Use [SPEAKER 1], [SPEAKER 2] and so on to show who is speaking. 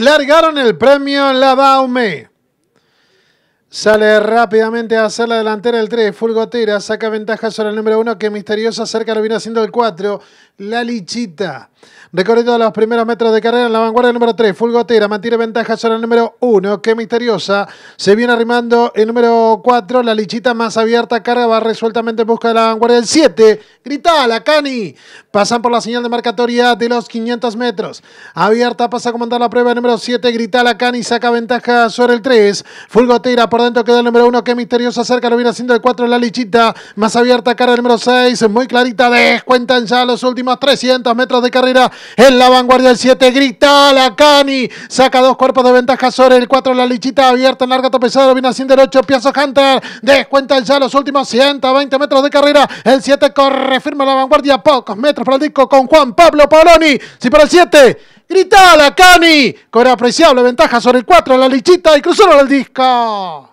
[SPEAKER 1] Largaron el premio Baume! Sale rápidamente a hacer la delantera el 3. Fulgotera saca ventaja sobre el número 1 que misterioso acerca lo viene haciendo el 4. La Lichita. Recorrido a los primeros metros de carrera en la vanguardia número 3. Fulgotera mantiene ventaja sobre el número 1. que misteriosa. Se viene arrimando el número 4. La lichita más abierta. Carga va resueltamente en busca de la vanguardia del 7. la Cani. Pasan por la señal de marcatoria de los 500 metros. Abierta pasa a comandar la prueba el número 7. Gritala, Cani saca ventaja sobre el 3. Fulgotera por dentro queda el número 1. Qué misteriosa. Cerca lo viene haciendo el 4. La lichita más abierta. Carga el número 6. Muy clarita. Descuentan ya los últimos 300 metros de carrera en la vanguardia del 7. Grita la Cani. Saca dos cuerpos de ventaja sobre el 4. La lichita abierta en larga tropezada. Viene haciendo derecho. 8. piazo Hunter. Descuenta ya los últimos 120 metros de carrera. El 7 corre firma la vanguardia. Pocos metros para el disco con Juan Pablo Poloni. Si para el 7. Grita la Cani. Con apreciable ventaja sobre el 4. La lichita y para el disco.